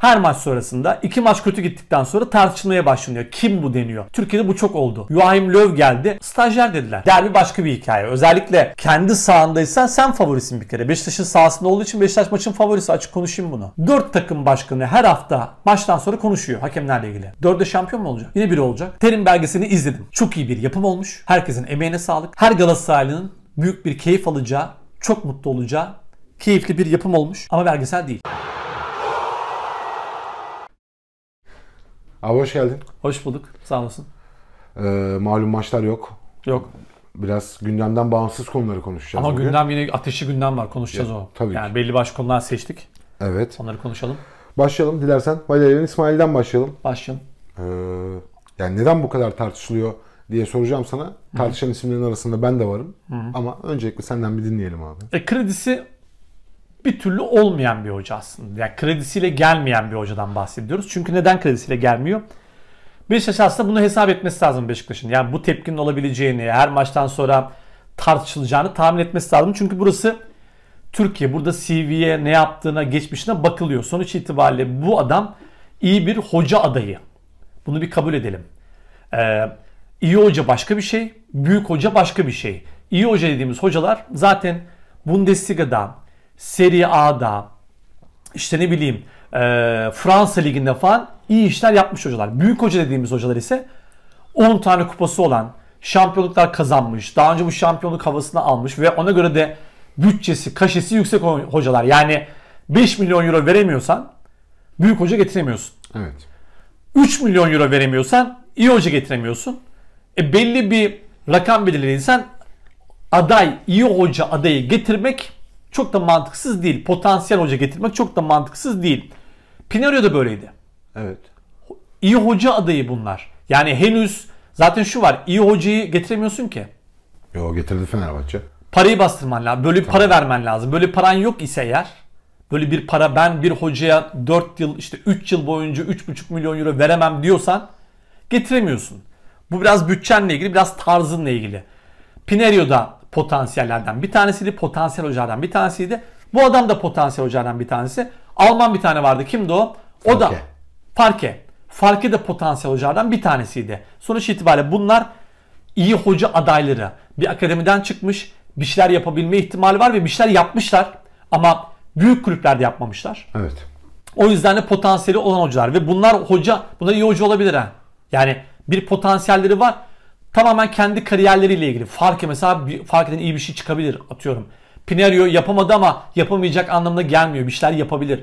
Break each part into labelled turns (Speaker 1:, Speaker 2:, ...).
Speaker 1: Her maç sonrasında iki maç kötü gittikten sonra tartışmaya başlanıyor. Kim bu deniyor. Türkiye'de bu çok oldu. Joachim Löw geldi. Stajyer dediler. Derbi başka bir hikaye. Özellikle kendi sahanda sen favorisin bir kere. Beşiktaş'ın sahasında olduğu için Beşiktaş maçın favorisi. Açık konuşayım bunu. Dört takım başkanı her hafta maçtan sonra konuşuyor hakemlerle ilgili. Dörde şampiyon mu olacak? Yine biri olacak. Terim belgesini izledim. Çok iyi bir yapım olmuş. Herkesin emeğine sağlık. Her Galatasaraylı'nın büyük bir keyif alacağı, çok mutlu olacağı keyifli bir yapım olmuş ama belgesel değil.
Speaker 2: Abi hoş geldin. Hoş bulduk. Sağ olasın. Ee, malum maçlar yok. Yok. Biraz gündemden bağımsız konuları konuşacağız. Ama bugün. gündem yine ateşli gündem var. Konuşacağız ya, o. Tabii yani ki. belli başlı konular seçtik. Evet. Onları konuşalım. Başlayalım dilersen. Valerian İsmail'den başlayalım. Başlayalım. Ee, yani neden bu kadar tartışılıyor diye soracağım sana. Tartışan Hı-hı. isimlerin arasında ben de varım. Hı-hı. Ama öncelikle senden bir dinleyelim abi.
Speaker 1: E, kredisi bir türlü olmayan bir hoca aslında. Yani kredisiyle gelmeyen bir hocadan bahsediyoruz. Çünkü neden kredisiyle gelmiyor? Beşiktaş aslında bunu hesap etmesi lazım Beşiktaş'ın. Yani bu tepkinin olabileceğini, her maçtan sonra tartışılacağını tahmin etmesi lazım. Çünkü burası Türkiye. Burada CV'ye, ne yaptığına, geçmişine bakılıyor. Sonuç itibariyle bu adam iyi bir hoca adayı. Bunu bir kabul edelim. Ee, iyi hoca başka bir şey, büyük hoca başka bir şey. İyi hoca dediğimiz hocalar zaten Bundesliga'da, Serie A'da işte ne bileyim e, Fransa Ligi'nde falan iyi işler yapmış hocalar. Büyük hoca dediğimiz hocalar ise 10 tane kupası olan şampiyonluklar kazanmış. Daha önce bu şampiyonluk havasını almış ve ona göre de bütçesi, kaşesi yüksek hocalar. Yani 5 milyon euro veremiyorsan büyük hoca getiremiyorsun. Evet. 3 milyon euro veremiyorsan iyi hoca getiremiyorsun. E belli bir rakam belirlenirsen aday, iyi hoca adayı getirmek çok da mantıksız değil. Potansiyel hoca getirmek çok da mantıksız değil. Pinario da böyleydi. Evet. İyi hoca adayı bunlar. Yani henüz zaten şu var. iyi hocayı getiremiyorsun ki.
Speaker 2: Yo getirdi Fenerbahçe.
Speaker 1: Parayı bastırman lazım. Böyle bir tamam. para vermen lazım. Böyle paran yok ise eğer böyle bir para ben bir hocaya 4 yıl işte 3 yıl boyunca 3,5 milyon euro veremem diyorsan getiremiyorsun. Bu biraz bütçenle ilgili biraz tarzınla ilgili. da potansiyellerden bir tanesiydi. Potansiyel hocalardan bir tanesiydi. Bu adam da potansiyel hocalardan bir tanesi. Alman bir tane vardı. Kimdi o? O Farke. da Farke. Farke de potansiyel hocalardan bir tanesiydi. Sonuç itibariyle bunlar iyi hoca adayları. Bir akademiden çıkmış bir şeyler yapabilme ihtimali var ve bir şeyler yapmışlar. Ama büyük kulüplerde yapmamışlar. Evet. O yüzden de potansiyeli olan hocalar ve bunlar hoca, bunlar iyi hoca olabilir ha. Yani bir potansiyelleri var Tamamen kendi kariyerleriyle ilgili. Fark mesela fark eden iyi bir şey çıkabilir atıyorum. Pinario yapamadı ama yapamayacak anlamına gelmiyor. Bir şeyler yapabilir.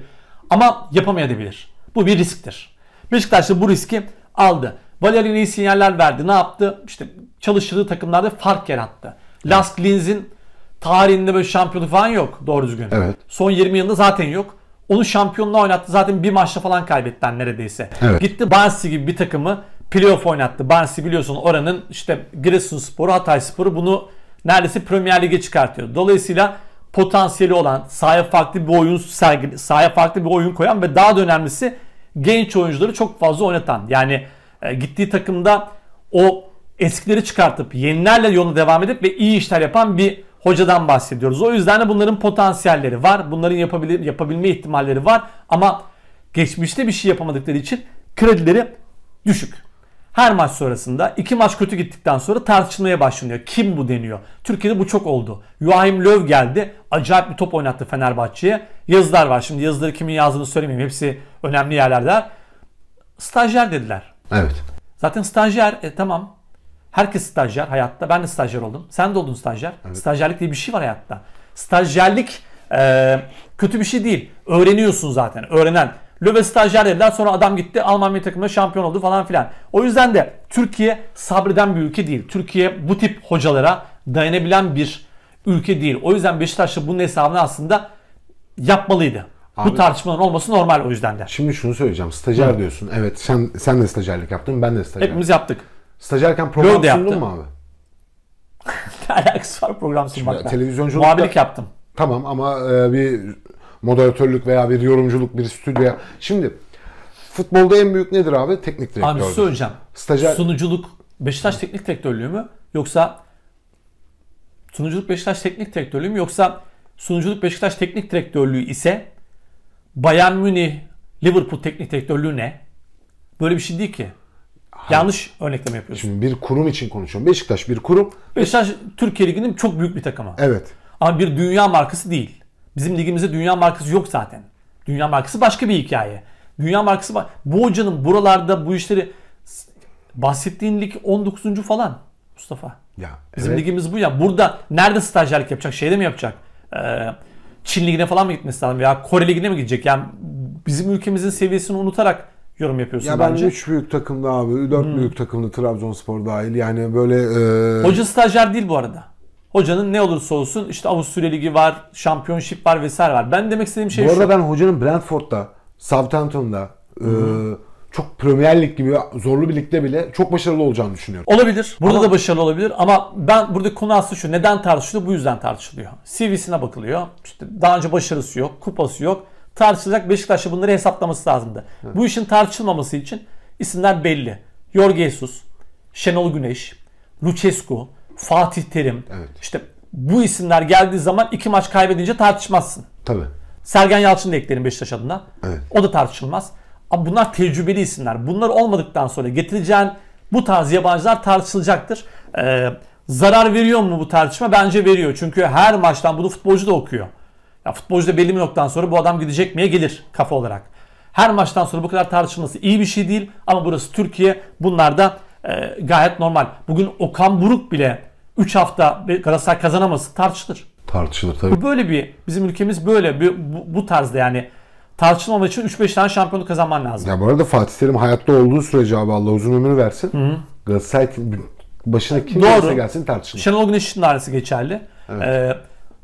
Speaker 1: Ama yapamayabilir. Bu bir risktir. Beşiktaş da bu riski aldı. Valerian iyi sinyaller verdi. Ne yaptı? İşte çalıştığı takımlarda fark yarattı. Evet. Lask Linz'in tarihinde böyle şampiyonluk falan yok doğru düzgün. Evet. Son 20 yılda zaten yok. Onu şampiyonla oynattı. Zaten bir maçta falan kaybettiler neredeyse. Evet. Gitti Barsi gibi bir takımı playoff oynattı. Barnsley biliyorsun oranın işte Giresunspor'u, Hatayspor'u bunu neredeyse Premier Lig'e çıkartıyor. Dolayısıyla potansiyeli olan, sahaya farklı bir oyun sergili, sahaya farklı bir oyun koyan ve daha da önemlisi genç oyuncuları çok fazla oynatan. Yani e, gittiği takımda o eskileri çıkartıp yenilerle yoluna devam edip ve iyi işler yapan bir hocadan bahsediyoruz. O yüzden de bunların potansiyelleri var. Bunların yapabil yapabilme ihtimalleri var. Ama geçmişte bir şey yapamadıkları için kredileri düşük. Her maç sonrasında iki maç kötü gittikten sonra tartışmaya başlanıyor. Kim bu deniyor. Türkiye'de bu çok oldu. Joachim Löw geldi. Acayip bir top oynattı Fenerbahçe'ye. Yazılar var. Şimdi yazıları kimin yazdığını söylemeyeyim. Hepsi önemli yerlerde. Stajyer dediler. Evet. Zaten stajyer e, tamam. Herkes stajyer hayatta. Ben de stajyer oldum. Sen de oldun stajyer. Evet. Stajyerlik diye bir şey var hayatta. Stajyerlik e, kötü bir şey değil. Öğreniyorsun zaten. Öğrenen Löwe stajyer dediler sonra adam gitti Almanya takımında şampiyon oldu falan filan. O yüzden de Türkiye sabreden bir ülke değil. Türkiye bu tip hocalara dayanabilen bir ülke değil. O yüzden Beşiktaş'ta bunun hesabını aslında yapmalıydı.
Speaker 2: Abi, bu tartışmaların olması normal o yüzden de. Şimdi şunu söyleyeceğim. Stajyer Hı. diyorsun. Evet sen sen de stajyerlik yaptın ben de stajyer. Hepimiz yaptık. Stajyerken program Göl sundun mu abi?
Speaker 1: ne alakası var program sunmakla? Televizyonculukta...
Speaker 2: Muhabirlik yaptım. Tamam ama e, bir moderatörlük veya bir yorumculuk, bir stüdyoya. Şimdi futbolda en büyük nedir abi? Teknik direktör. Abi şey söyleyeceğim. Stajyer...
Speaker 1: Sunuculuk Beşiktaş teknik direktörlüğü mü? Yoksa sunuculuk Beşiktaş teknik direktörlüğü mü? Yoksa sunuculuk Beşiktaş teknik direktörlüğü ise Bayern Münih Liverpool teknik direktörlüğü ne? Böyle bir şey değil ki.
Speaker 2: Hayır. Yanlış örnekleme yapıyorsun. Şimdi bir kurum için konuşuyorum. Beşiktaş bir kurum. Beşiktaş
Speaker 1: Türkiye Ligi'nin çok büyük bir takımı.
Speaker 2: Evet. Ama bir dünya
Speaker 1: markası değil. Bizim ligimizde dünya markası yok zaten. Dünya markası başka bir hikaye. Dünya markası Bu hocanın buralarda bu işleri bahsettiğin lig 19. falan Mustafa.
Speaker 2: Ya, Bizim evet.
Speaker 1: ligimiz bu ya. Burada nerede stajyerlik yapacak? Şeyde mi yapacak? Ee, Çin ligine falan mı gitmesi lazım? ya? Kore ligine mi gidecek? Yani bizim ülkemizin seviyesini unutarak
Speaker 2: yorum yapıyorsun ya bence. ben 3 büyük takımda abi, 4 hmm. büyük takımda Trabzonspor dahil. Yani böyle... E... Hoca
Speaker 1: stajyer değil bu arada. Hocanın ne olursa olsun işte Avusturya Ligi var, Şampiyonşip var vesaire var. Ben demek istediğim şey Bu arada şu. ben
Speaker 2: hocanın Brentford'da, Southampton'da, e, çok Premier Lig gibi zorlu bir ligde bile çok başarılı olacağını düşünüyorum.
Speaker 1: Olabilir. Burada ama... da başarılı olabilir ama ben burada konu aslında şu. Neden tartışılıyor? Bu yüzden tartışılıyor. CV'sine bakılıyor. İşte daha önce başarısı yok, kupası yok. Tartışılacak Beşiktaş'ta bunları hesaplaması lazımdı. Hı. Bu işin tartışılmaması için isimler belli. Jorge Jesus, Şenol Güneş, Lucescu, Fatih Terim. Evet. İşte bu isimler geldiği zaman iki maç kaybedince tartışmazsın. Tabii. Sergen Yalçın da eklerim Beşiktaş adına. Evet. O da tartışılmaz. Ama bunlar tecrübeli isimler. Bunlar olmadıktan sonra getireceğin bu tarz yabancılar tartışılacaktır. Ee, zarar veriyor mu bu tartışma? Bence veriyor. Çünkü her maçtan bunu futbolcu da okuyor. Ya futbolcu da belli bir noktadan sonra bu adam gidecek miye gelir kafa olarak. Her maçtan sonra bu kadar tartışılması iyi bir şey değil ama burası Türkiye. Bunlar da e, gayet normal. Bugün Okan Buruk bile 3 hafta Galatasaray kazanaması tartışılır.
Speaker 2: Tartışılır tabii. Bu
Speaker 1: böyle bir bizim ülkemiz böyle bir, bu, bu tarzda yani tartışılmamak için 3-5 tane şampiyonu kazanman lazım.
Speaker 2: Ya bu arada Fatih Terim hayatta olduğu sürece abi Allah uzun ömür versin. Hı -hı. Galatasaray başına kim gelirse gelsin tartışılır.
Speaker 1: Şenol Güneş'in için geçerli. Evet. Ee,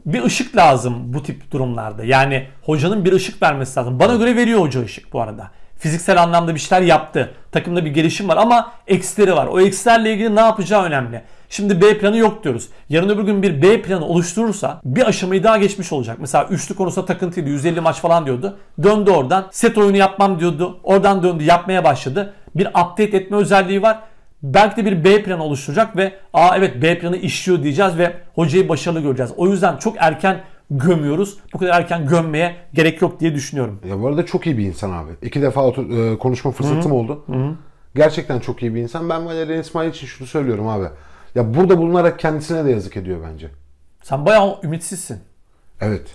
Speaker 1: bir ışık lazım bu tip durumlarda. Yani hocanın bir ışık vermesi lazım. Bana göre veriyor hoca ışık bu arada. Fiziksel anlamda bir şeyler yaptı. Takımda bir gelişim var ama eksileri var. O eksilerle ilgili ne yapacağı önemli. Şimdi B planı yok diyoruz. Yarın öbür gün bir B planı oluşturursa bir aşamayı daha geçmiş olacak. Mesela üçlü konusunda takıntıydı. 150 maç falan diyordu. Döndü oradan. Set oyunu yapmam diyordu. Oradan döndü. Yapmaya başladı. Bir update etme özelliği var. Belki de bir B planı oluşturacak ve aa evet B planı işliyor diyeceğiz ve hocayı başarılı göreceğiz. O yüzden çok erken
Speaker 2: gömüyoruz. Bu kadar erken gömmeye gerek yok diye düşünüyorum. Ya bu arada çok iyi bir insan abi. İki defa otur, e, konuşma fırsatım Hı-hı. oldu. Hı-hı. Gerçekten çok iyi bir insan. Ben Valerian İsmail için şunu söylüyorum abi. Ya burada bulunarak kendisine de yazık ediyor bence. Sen bayağı ümitsizsin. Evet.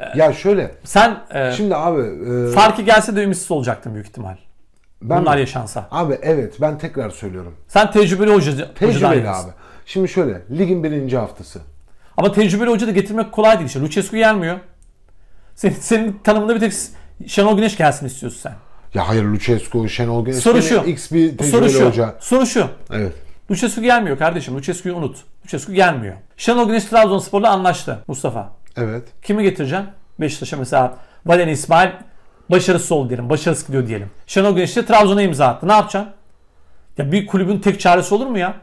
Speaker 2: Ee, ya şöyle. Sen e, şimdi abi e, farkı gelse de ümitsiz olacaktın büyük ihtimal. Ben, Bunlar yaşansa. Abi evet ben tekrar söylüyorum. Sen tecrübeli hoca. Tecrübeli abi.
Speaker 1: Şimdi şöyle ligin birinci haftası. Ama tecrübeli hoca da getirmek kolay değil işte. Lucescu gelmiyor. Senin, senin tanımında bir tek Şenol Güneş gelsin istiyorsun sen.
Speaker 2: Ya hayır Lucescu, Şenol Güneş. Soru şu. X bir tecrübeli soru şu, hoca. Soru şu. Evet.
Speaker 1: Lucescu gelmiyor kardeşim. Lucescu'yu unut. Lucescu gelmiyor. Şenol Güneş Trabzonspor'la anlaştı Mustafa. Evet. Kimi getireceğim? Beşiktaş'a mesela Valerian İsmail başarısız oldu diyelim. Başarısız gidiyor diyelim. Şenol Güneş de Trabzon'a imza attı. Ne yapacaksın? Ya bir kulübün tek çaresi olur mu ya?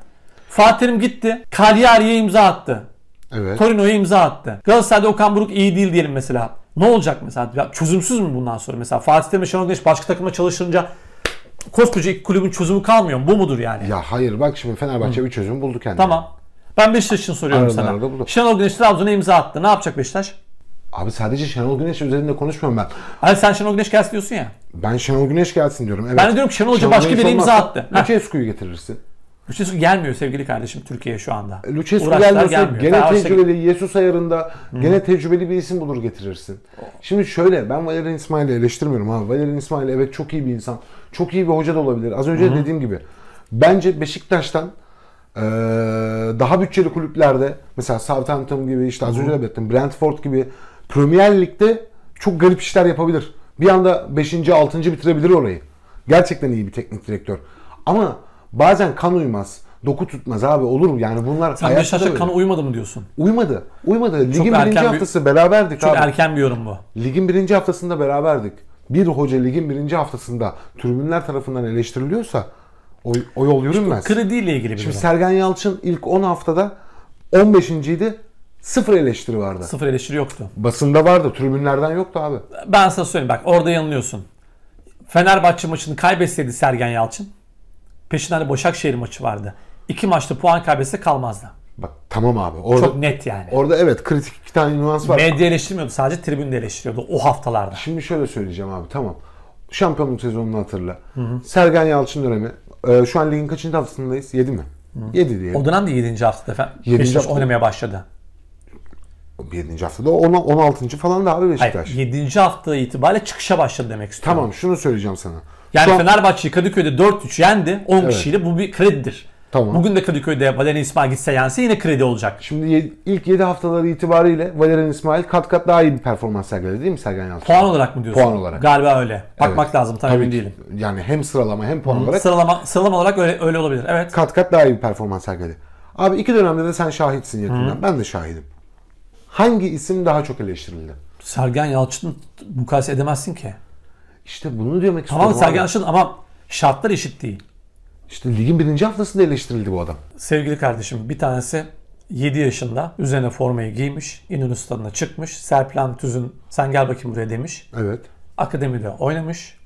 Speaker 1: Fatih'im gitti. Cagliari'ye imza attı. Evet. Torino'ya imza attı. Galatasaray'da Okan Buruk iyi değil diyelim mesela. Ne olacak mesela? Ya çözümsüz mü bundan sonra? Mesela Fatih Terim ve Şenol Güneş başka takıma çalışınca koskoca iki kulübün çözümü kalmıyor mu? Bu mudur yani? Ya hayır bak şimdi Fenerbahçe Hı. bir çözüm buldu kendine. Tamam. Ben Beşiktaş için soruyorum Arada sana. arada bulduk. Şenol Güneş Trabzon'a imza attı. Ne yapacak Beşiktaş?
Speaker 2: Abi sadece Şenol Güneş üzerinde konuşmuyorum ben. Hani sen Şenol Güneş gelsin diyorsun ya. Ben Şenol Güneş gelsin diyorum. Evet. Ben de diyorum ki Şenol Hoca başka bir imza attı. Ha. Lucescu'yu getirirsin. Lucescu gelmiyor
Speaker 1: sevgili kardeşim Türkiye'ye şu anda. E, Lucescu gelmiyorsa gelmiyor. gene Fenerbahçe... tecrübeli
Speaker 2: Yesus ayarında hmm. gene tecrübeli bir isim bulur getirirsin. Şimdi şöyle ben Valerian İsmail'i eleştirmiyorum abi. Valerian İsmail evet çok iyi bir insan. Çok iyi bir hoca da olabilir. Az önce hmm. dediğim gibi. Bence Beşiktaş'tan daha bütçeli kulüplerde mesela Southampton gibi işte az önce de belirttim Brentford gibi Premier Lig'de çok garip işler yapabilir. Bir anda 5. 6. bitirebilir orayı. Gerçekten iyi bir teknik direktör. Ama Bazen kan uymaz. Doku tutmaz abi olur mu? Yani bunlar Sen Beşiktaş'a kan
Speaker 1: uymadı mı diyorsun?
Speaker 2: Uymadı. Uymadı. Ligin çok birinci haftası bir, beraberdik çok abi. Çok erken bir yorum bu. Ligin birinci haftasında beraberdik. Bir hoca ligin birinci haftasında tribünler tarafından eleştiriliyorsa o, o yol yürünmez. İşte krediyle ilgili bir Şimdi Sergen Yalçın ilk 10 haftada 15. idi. Sıfır eleştiri vardı. Sıfır
Speaker 1: eleştiri yoktu.
Speaker 2: Basında vardı. Tribünlerden yoktu abi.
Speaker 1: Ben sana söyleyeyim bak orada yanılıyorsun. Fenerbahçe maçını kaybetseydi Sergen Yalçın Peşinden de Başakşehir maçı vardı. İki maçta puan kaybetse kalmazdı.
Speaker 2: Bak tamam abi. Orada, Çok net yani. Orada evet kritik iki tane nüans var. Medya eleştirmiyordu sadece tribünde eleştiriyordu o haftalarda. Şimdi şöyle söyleyeceğim abi tamam. Şampiyonluk sezonunu hatırla. Hı hı. Sergen Yalçın dönemi. Ee, şu an ligin kaçıncı haftasındayız? 7 mi? Hı. 7 diye. O dönem
Speaker 1: de 7. haftada efendim. 7. Beşiktaş hafta... oynamaya
Speaker 2: başladı. 7. haftada
Speaker 1: 10, 16. falan da abi Beşiktaş. Hayır, 7. hafta itibariyle çıkışa başladı demek istiyorum. Tamam şunu söyleyeceğim sana. Yani Son... Fenerbahçe'yi Kadıköy'de 4-3 yendi. 10 evet. kişiyle bu bir kredidir. Tamam. Bugün de Kadıköy'de Valerian İsmail gitse yense yine kredi olacak.
Speaker 2: Şimdi ilk 7 haftaları itibariyle Valerian İsmail kat kat daha iyi bir performans sergiledi değil mi Sergen Yalçın? Puan olarak mı diyorsun? Puan olarak. Galiba öyle. Bakmak evet. lazım tabii, tabii değilim. Yani hem sıralama hem puan Hı, olarak. Sıralama, sıralama olarak öyle, öyle olabilir. Evet. Kat kat daha iyi bir performans sergiledi. Abi iki dönemde de sen şahitsin yakından. Hı. Ben de şahidim. Hangi isim daha çok eleştirildi? Sergen Yalçın mukayese edemezsin ki. İşte bunu demek istiyorum. Tamam Sergen Yalçın ama şartlar eşit değil. İşte ligin birinci haftasında eleştirildi bu adam.
Speaker 1: Sevgili kardeşim bir tanesi 7 yaşında üzerine formayı giymiş. İnönü stadına çıkmış. Serplan Tüz'ün sen gel bakayım buraya demiş. Evet. Akademide oynamış.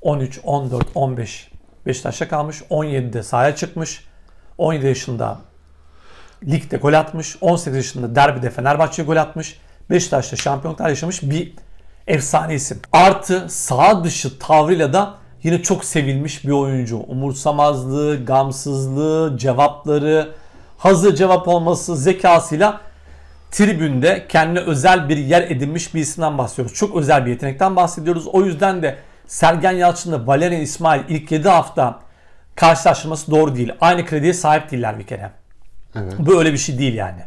Speaker 1: 13, 14, 15 Beşiktaş'ta kalmış. 17'de sahaya çıkmış. 17 yaşında ligde gol atmış. 18 yaşında derbide Fenerbahçe'ye gol atmış. Beşiktaş'ta şampiyonluklar yaşamış bir efsane isim. Artı sağ dışı tavrıyla da yine çok sevilmiş bir oyuncu. Umursamazlığı, gamsızlığı, cevapları, hazır cevap olması, zekasıyla tribünde kendine özel bir yer edinmiş bir isimden bahsediyoruz. Çok özel bir yetenekten bahsediyoruz. O yüzden de Sergen Yalçın'la Valerian İsmail ilk 7 hafta karşılaştırması doğru değil. Aynı krediye sahip değiller bir kere. Evet. öyle bir şey değil yani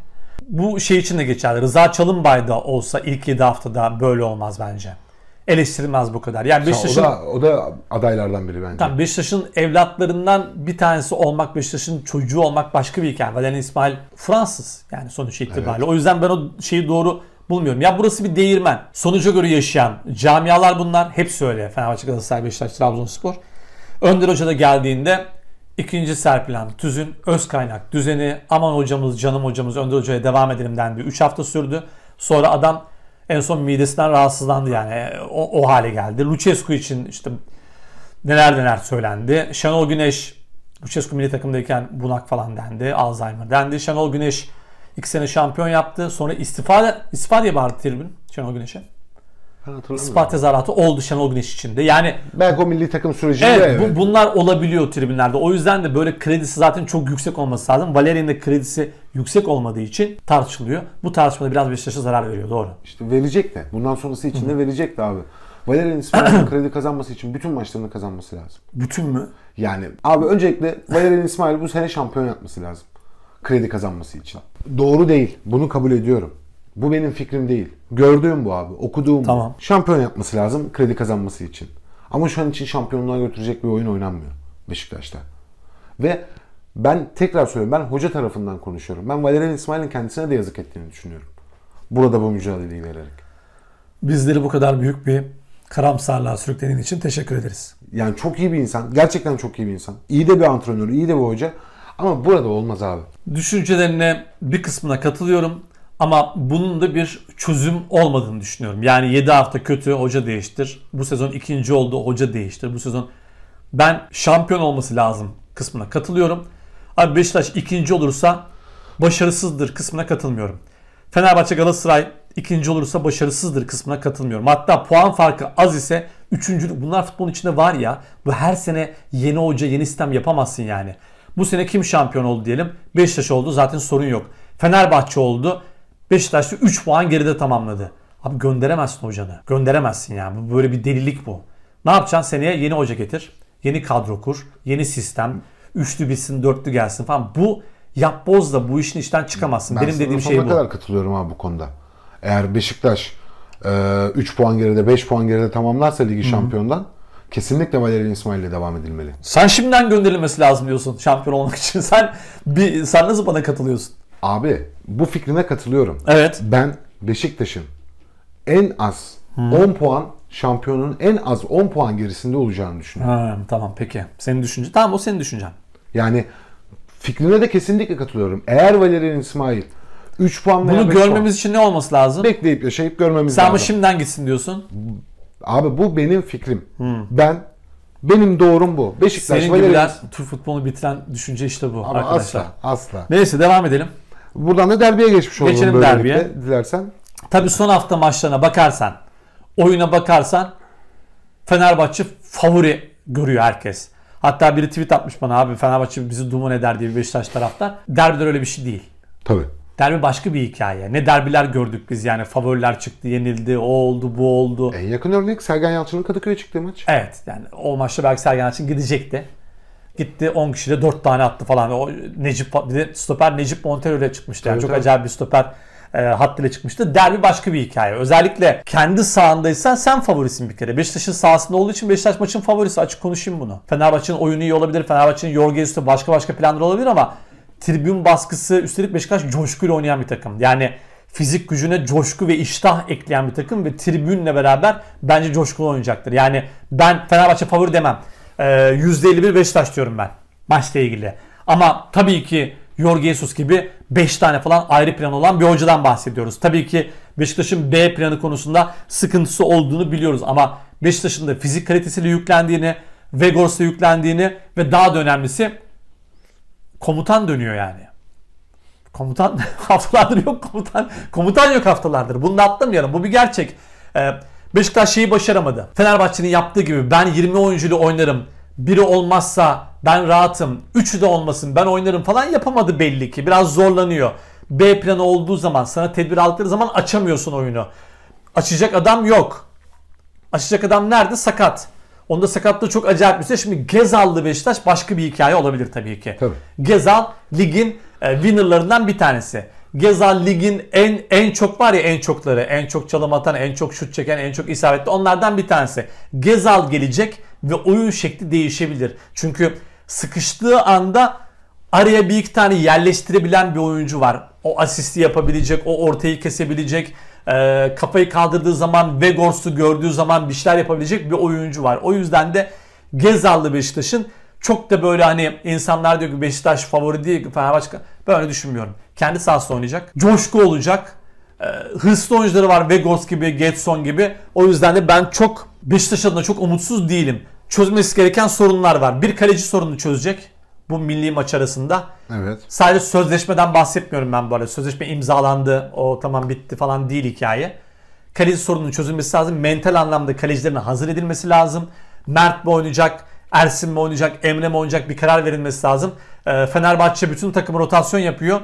Speaker 1: bu şey için de geçerli. Rıza Çalınbay da olsa ilk 7 haftada böyle olmaz bence. Eleştirilmez bu kadar. Yani Beşiktaş'ın o da,
Speaker 2: o da adaylardan biri bence. Tam
Speaker 1: Beşiktaş'ın evlatlarından bir tanesi olmak, Beşiktaş'ın çocuğu olmak başka bir hikaye. Valerian İsmail Fransız yani sonuç itibariyle. Evet. O yüzden ben o şeyi doğru bulmuyorum. Ya burası bir değirmen. Sonuca göre yaşayan camialar bunlar. Hepsi öyle. Fenerbahçe, Galatasaray, Beşiktaş, Trabzonspor. Önder Hoca da geldiğinde İkinci serpilen tüzün öz kaynak düzeni aman hocamız canım hocamız Önder Hoca'ya devam edelim dendi. 3 hafta sürdü. Sonra adam en son midesinden rahatsızlandı yani o, o hale geldi. Lucescu için işte neler neler söylendi. Şenol Güneş Lucescu milli takımdayken bunak falan dendi. Alzheimer dendi. Şenol Güneş 2 sene şampiyon yaptı. Sonra istifa, istifa diye bağırdı tribün Şenol Güneş'e. Sparta zaratı oldu Şenol Güneş içinde. Yani belki
Speaker 2: o milli takım sürecinde evet, evet.
Speaker 1: Bu, bunlar olabiliyor tribünlerde. O yüzden de böyle kredisi zaten çok yüksek olması
Speaker 2: lazım. Valerian'ın da kredisi yüksek olmadığı için tartışılıyor. Bu tartışmada biraz Beşiktaş'a zarar veriyor doğru. İşte verecek de. Bundan sonrası için de verecek de abi. Valerian İsmail'in kredi kazanması için bütün maçlarını kazanması lazım. Bütün mü? Yani abi öncelikle Valerian İsmail bu sene şampiyon yapması lazım. Kredi kazanması için. Doğru değil. Bunu kabul ediyorum. Bu benim fikrim değil. Gördüğüm bu abi. Okuduğum Tamam. bu. Şampiyon yapması lazım kredi kazanması için. Ama şu an için şampiyonluğa götürecek bir oyun oynanmıyor Beşiktaş'ta. Ve ben tekrar söylüyorum. Ben hoca tarafından konuşuyorum. Ben Valerian İsmail'in kendisine de yazık ettiğini düşünüyorum. Burada bu mücadeleyi vererek.
Speaker 1: Bizleri bu kadar büyük bir karamsarlığa sürüklediğin için teşekkür ederiz.
Speaker 2: Yani çok iyi bir insan. Gerçekten çok iyi bir insan. İyi de bir antrenör, iyi de bir hoca. Ama burada olmaz abi.
Speaker 1: Düşüncelerine bir kısmına katılıyorum. Ama bunun da bir çözüm olmadığını düşünüyorum. Yani 7 hafta kötü hoca değiştir. Bu sezon ikinci oldu hoca değiştir. Bu sezon ben şampiyon olması lazım kısmına katılıyorum. Abi Beşiktaş ikinci olursa başarısızdır kısmına katılmıyorum. Fenerbahçe Galatasaray ikinci olursa başarısızdır kısmına katılmıyorum. Hatta puan farkı az ise üçüncülük bunlar futbolun içinde var ya. Bu her sene yeni hoca yeni sistem yapamazsın yani. Bu sene kim şampiyon oldu diyelim? Beşiktaş oldu zaten sorun yok. Fenerbahçe oldu. Beşiktaş'ta 3 puan geride tamamladı. Abi gönderemezsin hocanı. Gönderemezsin yani. Bu böyle bir delilik bu. Ne yapacaksın seneye? Yeni hoca getir. Yeni kadro kur. Yeni sistem. Üçlü bitsin, dörtlü gelsin falan. Bu da bu işin işten çıkamazsın. Ben Benim dediğim şey bu. Ben kadar
Speaker 2: katılıyorum abi bu konuda. Eğer Beşiktaş e, puan geride 5 puan geride tamamlarsa ligi Hı-hı. şampiyondan kesinlikle Valerian İsmail ile devam edilmeli. Sen şimdiden gönderilmesi lazım diyorsun şampiyon olmak için. Sen bir sen nasıl bana katılıyorsun? Abi bu fikrine katılıyorum. Evet. Ben Beşiktaş'ın en az hmm. 10 puan şampiyonun en az 10 puan gerisinde olacağını düşünüyorum. Ha, tamam peki. Senin düşünce. Tamam o senin düşüncen. Yani fikrine de kesinlikle katılıyorum. Eğer Valerian İsmail 3 puan Bunu görmemiz puan. için ne olması lazım? Bekleyip yaşayıp görmemiz Sen lazım. Sen mi şimdiden gitsin diyorsun. Abi bu benim fikrim. Hmm. Ben benim doğrum bu. Beşiktaş Senin gibiler Valerian...
Speaker 1: tur futbolu bitiren düşünce işte bu Ama arkadaşlar. Asla, asla.
Speaker 2: Neyse devam edelim. Buradan da derbiye geçmiş olalım Geçelim böylelikle derbiye. dilersen. Tabii son
Speaker 1: hafta maçlarına bakarsan, oyuna bakarsan Fenerbahçe favori görüyor herkes. Hatta biri tweet atmış bana abi Fenerbahçe bizi duman eder diye bir Beşiktaş taraftar. Derbiler öyle bir şey değil. Tabii. Derbi başka bir hikaye. Ne derbiler gördük biz yani favoriler çıktı, yenildi, o oldu, bu oldu. En yakın örnek Sergen Yalçın'ın Kadıköy'e çıktığı maç. Evet yani o maçta belki Sergen Yalçın gidecekti. Gitti 10 kişide 4 tane attı falan. O Necip bir de stoper Necip Montero ile çıkmıştı. Yani çok acayip bir stoper e, hattıyla çıkmıştı. Derbi başka bir hikaye. Özellikle kendi sahandaysan sen favorisin bir kere. Beşiktaş'ın sahasında olduğu için Beşiktaş maçın favorisi. Açık konuşayım bunu. Fenerbahçe'nin oyunu iyi olabilir. Fenerbahçe'nin Jorge üstü başka başka planları olabilir ama tribün baskısı üstelik Beşiktaş coşkuyla oynayan bir takım. Yani fizik gücüne coşku ve iştah ekleyen bir takım ve tribünle beraber bence coşkulu oynayacaktır. Yani ben Fenerbahçe favori demem e, ee, %51 Beşiktaş diyorum ben maçla ilgili. Ama tabii ki Jorge Jesus gibi 5 tane falan ayrı plan olan bir hocadan bahsediyoruz. Tabii ki Beşiktaş'ın B planı konusunda sıkıntısı olduğunu biliyoruz ama Beşiktaş'ın da fizik kalitesiyle yüklendiğini, Vegors'la yüklendiğini ve daha da önemlisi komutan dönüyor yani. Komutan haftalardır yok komutan. Komutan yok haftalardır. Bunu da atlamayalım. Bu bir gerçek. Ee, Beşiktaş şeyi başaramadı. Fenerbahçe'nin yaptığı gibi ben 20 oyuncuyla oynarım. Biri olmazsa ben rahatım. Üçü de olmasın ben oynarım falan yapamadı belli ki. Biraz zorlanıyor. B planı olduğu zaman sana tedbir aldıkları zaman açamıyorsun oyunu. Açacak adam yok. Açacak adam nerede? Sakat. Onda sakatlığı çok acayip bir şey. Şimdi Gezal'lı Beşiktaş başka bir hikaye olabilir tabii ki. Tabii. Gezal ligin e, winnerlarından bir tanesi. Gezal ligin en en çok var ya en çokları. En çok çalım atan, en çok şut çeken, en çok isabetli onlardan bir tanesi. Gezal gelecek ve oyun şekli değişebilir. Çünkü sıkıştığı anda araya bir iki tane yerleştirebilen bir oyuncu var. O asisti yapabilecek, o ortayı kesebilecek, e, kafayı kaldırdığı zaman Vegors'u gördüğü zaman bir şeyler yapabilecek bir oyuncu var. O yüzden de Gezallı Beşiktaş'ın çok da böyle hani insanlar diyor ki Beşiktaş favori değil ki Fenerbahçe. Ben öyle düşünmüyorum. Kendi sahasında oynayacak. Coşku olacak. E, hırslı oyuncuları var. Vegos gibi, Getson gibi. O yüzden de ben çok Beşiktaş adına çok umutsuz değilim. Çözmesi gereken sorunlar var. Bir kaleci sorunu çözecek bu milli maç arasında. Evet. Sadece sözleşmeden bahsetmiyorum ben bu arada. Sözleşme imzalandı. O tamam bitti falan değil hikaye. Kaleci sorununun çözülmesi lazım. Mental anlamda kalecilerin hazır edilmesi lazım. Mert mi oynayacak? Ersin mi oynayacak, Emre mi oynayacak bir karar verilmesi lazım. Ee, Fenerbahçe bütün takımı rotasyon yapıyor.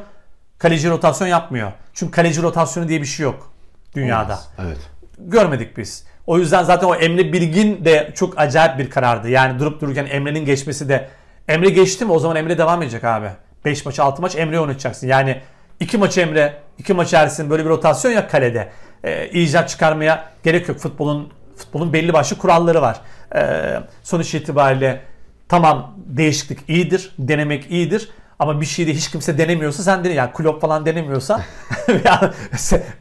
Speaker 1: Kaleci rotasyon yapmıyor. Çünkü kaleci rotasyonu diye bir şey yok dünyada. Evet. Görmedik biz. O yüzden zaten o Emre Bilgin de çok acayip bir karardı. Yani durup dururken Emre'nin geçmesi de Emre geçti mi o zaman Emre devam edecek abi. 5 maç 6 maç Emre oynatacaksın. Yani 2 maç Emre, 2 maç Ersin böyle bir rotasyon ya kalede. E, icat çıkarmaya gerek yok. Futbolun futbolun belli başlı kuralları var. Ee, sonuç itibariyle tamam değişiklik iyidir, denemek iyidir. Ama bir şeyi de hiç kimse denemiyorsa sen dene. Yani Klopp falan denemiyorsa veya,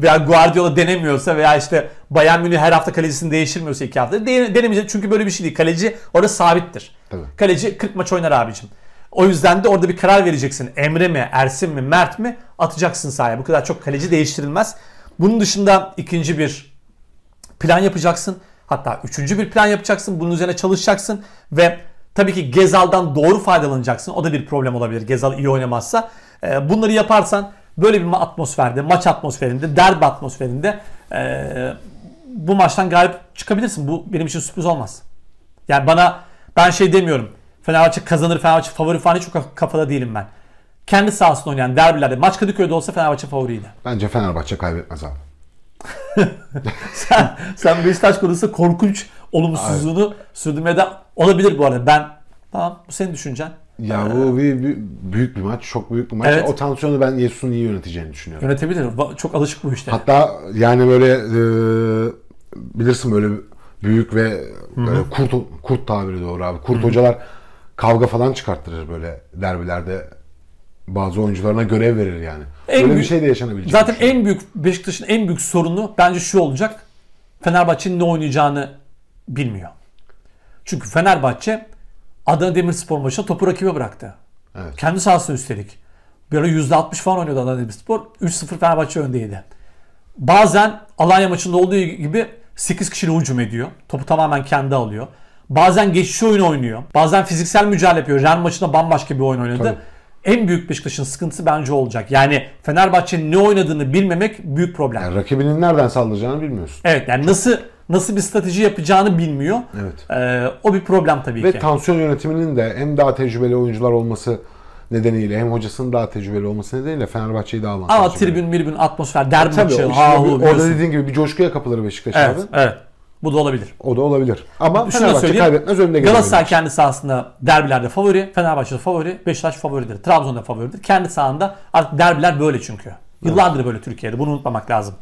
Speaker 1: veya Guardiola denemiyorsa veya işte Bayern Münih her hafta kalecisini değiştirmiyorsa iki hafta denemeyecek. Çünkü böyle bir şey değil. Kaleci orada sabittir. Tabii. Kaleci 40 maç oynar abicim. O yüzden de orada bir karar vereceksin. Emre mi, Ersin mi, Mert mi atacaksın sahaya. Bu kadar çok kaleci değiştirilmez. Bunun dışında ikinci bir plan yapacaksın. Hatta üçüncü bir plan yapacaksın. Bunun üzerine çalışacaksın ve tabii ki Gezal'dan doğru faydalanacaksın. O da bir problem olabilir Gezal iyi oynamazsa. Ee, bunları yaparsan böyle bir atmosferde, maç atmosferinde, derbi atmosferinde ee, bu maçtan galip çıkabilirsin. Bu benim için sürpriz olmaz. Yani bana ben şey demiyorum. Fenerbahçe kazanır, Fenerbahçe favori falan hiç çok kafada değilim ben. Kendi sahasında oynayan derbilerde maç Kadıköy'de olsa Fenerbahçe favoriydi.
Speaker 2: Bence Fenerbahçe kaybetmez abi.
Speaker 1: sen, sen Beşiktaş konusu korkunç olumsuzluğunu Abi. sürdürmede olabilir bu arada. Ben tamam bu senin düşüncen.
Speaker 2: Ya ee, bu bir, bir büyük bir maç, çok büyük bir maç. Evet. O tansiyonu ben Yesus'un iyi yöneteceğini düşünüyorum. Yönetebilir. Çok alışık bu işte. Hatta yani böyle e, bilirsin böyle büyük ve böyle kurt kurt tabiri doğru abi. Kurt Hı-hı. hocalar kavga falan çıkarttırır böyle derbilerde bazı oyuncularına görev verir yani. En Böyle bir şey de yaşanabilecek.
Speaker 1: Zaten şey. en büyük Beşiktaş'ın en büyük sorunu bence şu olacak. Fenerbahçe'nin ne oynayacağını bilmiyor. Çünkü Fenerbahçe Adana Demirspor maçında topu rakibe bıraktı. Evet. Kendi sahasına üstelik. Bir ara %60 falan oynuyordu Adana Demirspor. 3-0 Fenerbahçe öndeydi. Bazen Alanya maçında olduğu gibi 8 kişiyle hücum ediyor. Topu tamamen kendi alıyor. Bazen geçiş oyunu oynuyor. Bazen fiziksel mücadele yapıyor. Ren maçında bambaşka bir oyun oynadı. Tabii en büyük Beşiktaş'ın sıkıntısı bence olacak. Yani Fenerbahçe'nin ne oynadığını bilmemek büyük problem. Yani rakibinin nereden saldıracağını
Speaker 2: bilmiyorsun. Evet yani nasıl nasıl bir strateji yapacağını bilmiyor. Evet. Ee, o bir problem tabii Ve ki. Ve tansiyon yönetiminin de hem daha tecrübeli oyuncular olması nedeniyle hem hocasının daha tecrübeli olması nedeniyle Fenerbahçe'yi daha avantajlı. Ama tribün, birbün, atmosfer, derbi e, maçı. Ha, orada dediğin gibi bir coşkuya kapılır Beşiktaş evet, abi. Evet. Bu da olabilir. O da olabilir. Ama Şunu Fenerbahçe kaybetmez önüne gelebilir. Galatasaray
Speaker 1: kendi sahasında derbilerde favori, Fenerbahçe'de favori, Beşiktaş favoridir, Trabzon'da favoridir. Kendi sahanda artık derbiler böyle çünkü. Yıllardır evet. böyle Türkiye'de. Bunu unutmamak lazım.